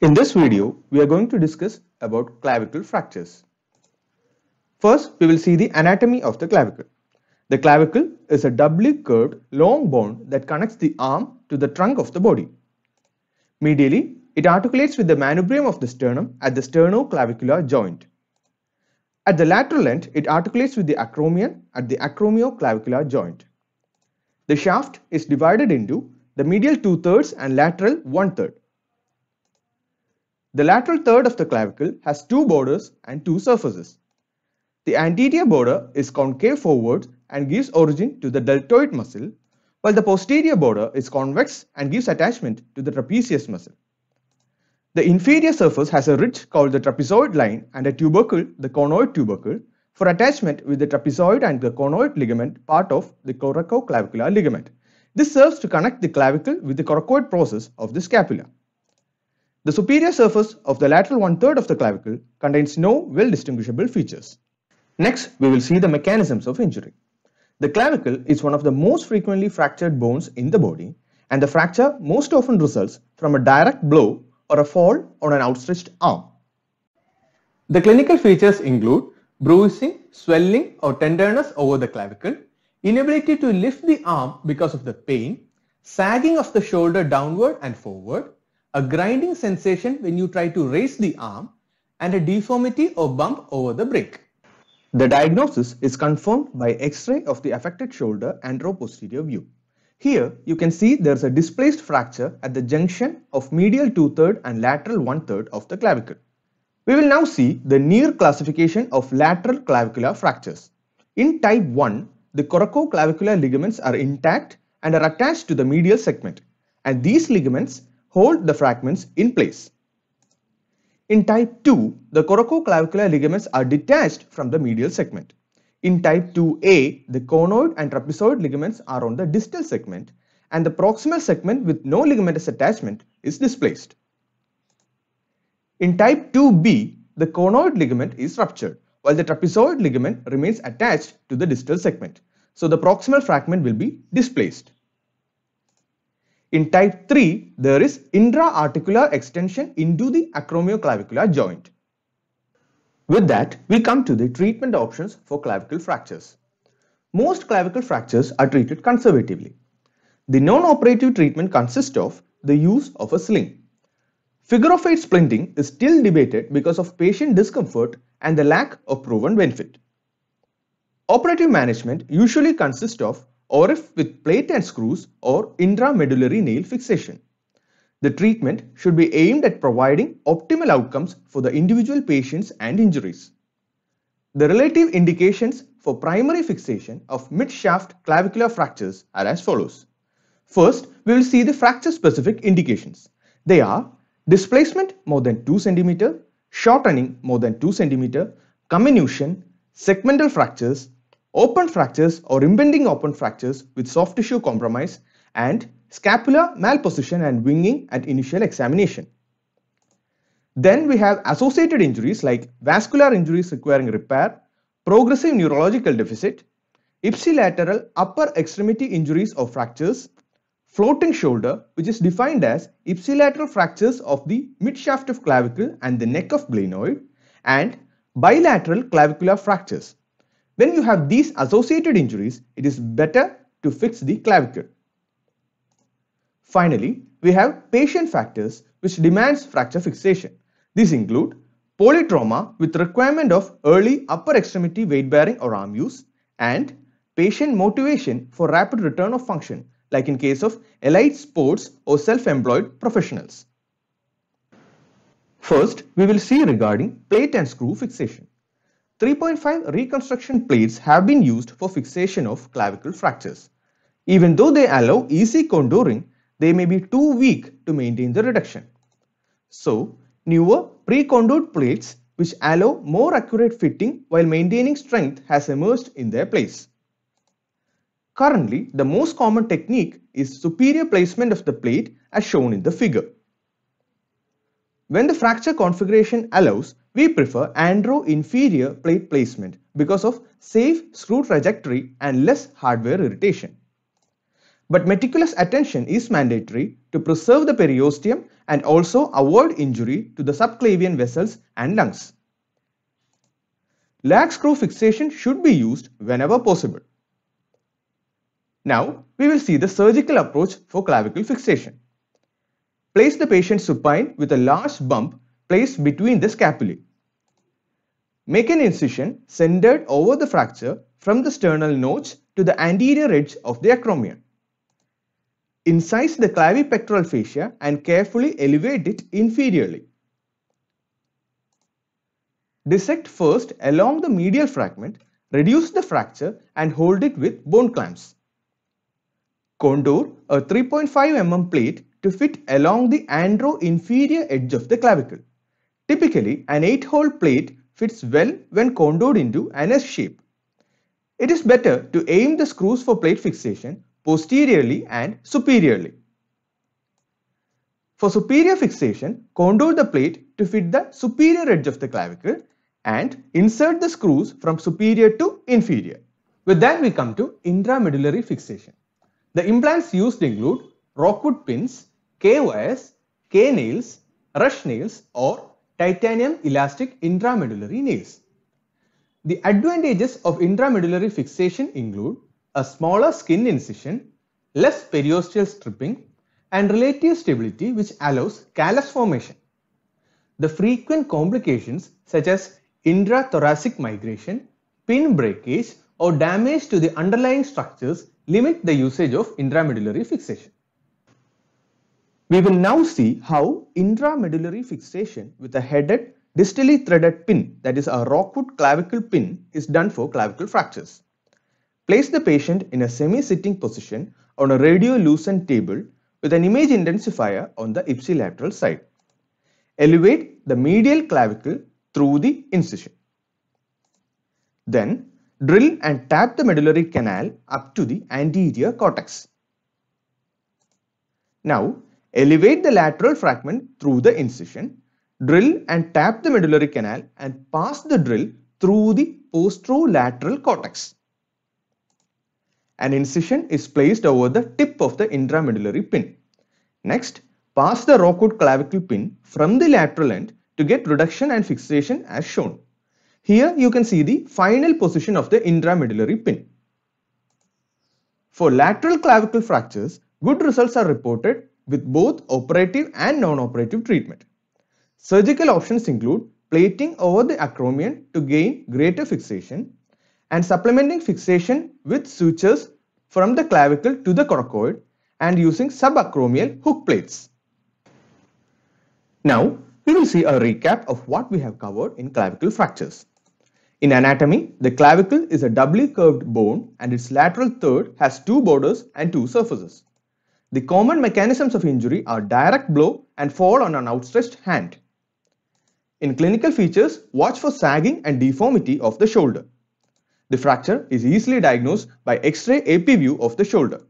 In this video, we are going to discuss about clavicle fractures. First, we will see the anatomy of the clavicle. The clavicle is a doubly curved long bone that connects the arm to the trunk of the body. Medially, it articulates with the manubrium of the sternum at the sternoclavicular joint. At the lateral end, it articulates with the acromion at the acromioclavicular joint. The shaft is divided into the medial two-thirds and lateral one-third the lateral third of the clavicle has two borders and two surfaces. The anterior border is concave forward and gives origin to the deltoid muscle, while the posterior border is convex and gives attachment to the trapezius muscle. The inferior surface has a ridge called the trapezoid line and a tubercle, the conoid tubercle, for attachment with the trapezoid and the conoid ligament part of the coracoclavicular ligament. This serves to connect the clavicle with the coracoid process of the scapula. The superior surface of the lateral one-third of the clavicle contains no well-distinguishable features. Next, we will see the mechanisms of injury. The clavicle is one of the most frequently fractured bones in the body and the fracture most often results from a direct blow or a fall on an outstretched arm. The clinical features include bruising, swelling or tenderness over the clavicle, inability to lift the arm because of the pain, sagging of the shoulder downward and forward, a grinding sensation when you try to raise the arm, and a deformity or bump over the break. The diagnosis is confirmed by X-ray of the affected shoulder and posterior view. Here you can see there's a displaced fracture at the junction of medial two-third and lateral one-third of the clavicle. We will now see the near classification of lateral clavicular fractures. In type 1, the coracoclavicular ligaments are intact and are attached to the medial segment and these ligaments hold the fragments in place. In type 2, the coracoclavicular ligaments are detached from the medial segment. In type 2A, the conoid and trapezoid ligaments are on the distal segment and the proximal segment with no ligamentous attachment is displaced. In type 2B, the conoid ligament is ruptured while the trapezoid ligament remains attached to the distal segment. So the proximal fragment will be displaced. In type 3, there is intra-articular extension into the acromioclavicular joint. With that, we come to the treatment options for clavicle fractures. Most clavicle fractures are treated conservatively. The non-operative treatment consists of the use of a sling. Figure of 8 splinting is still debated because of patient discomfort and the lack of proven benefit. Operative management usually consists of or if with plate and screws or intramedullary nail fixation. The treatment should be aimed at providing optimal outcomes for the individual patients and injuries. The relative indications for primary fixation of mid-shaft clavicular fractures are as follows. First, we will see the fracture-specific indications. They are displacement more than 2 cm, shortening more than 2 cm, comminution, segmental fractures, open fractures or impending open fractures with soft tissue compromise and scapular malposition and winging at initial examination. Then we have associated injuries like vascular injuries requiring repair, progressive neurological deficit, ipsilateral upper extremity injuries or fractures, floating shoulder which is defined as ipsilateral fractures of the midshaft of clavicle and the neck of glenoid and bilateral clavicular fractures when you have these associated injuries, it is better to fix the clavicle. Finally, we have patient factors which demands fracture fixation. These include polytrauma with requirement of early upper extremity weight bearing or arm use and patient motivation for rapid return of function like in case of elite sports or self-employed professionals. First, we will see regarding plate and screw fixation. 3.5 reconstruction plates have been used for fixation of clavicle fractures. Even though they allow easy contouring, they may be too weak to maintain the reduction. So, newer pre-contoured plates which allow more accurate fitting while maintaining strength has emerged in their place. Currently, the most common technique is superior placement of the plate as shown in the figure. When the fracture configuration allows, we prefer andro-inferior plate placement because of safe screw trajectory and less hardware irritation. But meticulous attention is mandatory to preserve the periosteum and also avoid injury to the subclavian vessels and lungs. Lag screw fixation should be used whenever possible. Now, we will see the surgical approach for clavicle fixation. Place the patient supine with a large bump placed between the scapulae. Make an incision centered over the fracture from the sternal notch to the anterior edge of the acromion. Incise the clavipectoral fascia and carefully elevate it inferiorly. Dissect first along the medial fragment, reduce the fracture and hold it with bone clamps. Condor a 3.5 mm plate to fit along the andro-inferior edge of the clavicle. Typically, an 8-hole plate fits well when contoured into an S shape. It is better to aim the screws for plate fixation posteriorly and superiorly. For superior fixation, contour the plate to fit the superior edge of the clavicle and insert the screws from superior to inferior. With that we come to intramedullary fixation. The implants used include rockwood pins, K-wires, K-nails, rush nails or titanium elastic intramedullary nails. The advantages of intramedullary fixation include a smaller skin incision, less periosteal stripping and relative stability which allows callus formation. The frequent complications such as intrathoracic migration, pin breakage or damage to the underlying structures limit the usage of intramedullary fixation. We will now see how intramedullary fixation with a headed distally threaded pin that is a Rockwood clavicle pin is done for clavicle fractures. Place the patient in a semi-sitting position on a radiolucent table with an image intensifier on the ipsilateral side. Elevate the medial clavicle through the incision. Then drill and tap the medullary canal up to the anterior cortex. Now Elevate the lateral fragment through the incision, drill and tap the medullary canal and pass the drill through the posterolateral cortex. An incision is placed over the tip of the intramedullary pin. Next, pass the rockwood clavicle pin from the lateral end to get reduction and fixation as shown. Here you can see the final position of the intramedullary pin. For lateral clavicle fractures, good results are reported with both operative and non-operative treatment. Surgical options include plating over the acromion to gain greater fixation and supplementing fixation with sutures from the clavicle to the coracoid and using subacromial hook plates. Now, we will see a recap of what we have covered in clavicle fractures. In anatomy, the clavicle is a doubly curved bone and its lateral third has two borders and two surfaces. The common mechanisms of injury are direct blow and fall on an outstretched hand. In clinical features, watch for sagging and deformity of the shoulder. The fracture is easily diagnosed by X-ray AP view of the shoulder.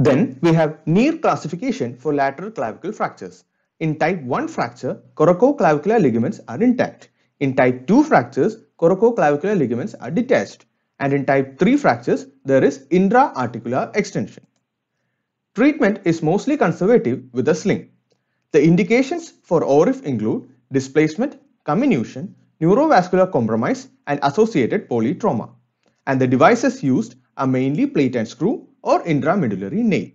Then we have near classification for lateral clavicle fractures. In type 1 fracture, coracoclavicular ligaments are intact. In type 2 fractures, coracoclavicular ligaments are detached. And in type 3 fractures, there is intra-articular extension. Treatment is mostly conservative with a sling. The indications for ORIF include displacement, comminution, neurovascular compromise, and associated polytrauma. And the devices used are mainly plate and screw or intramedullary nail.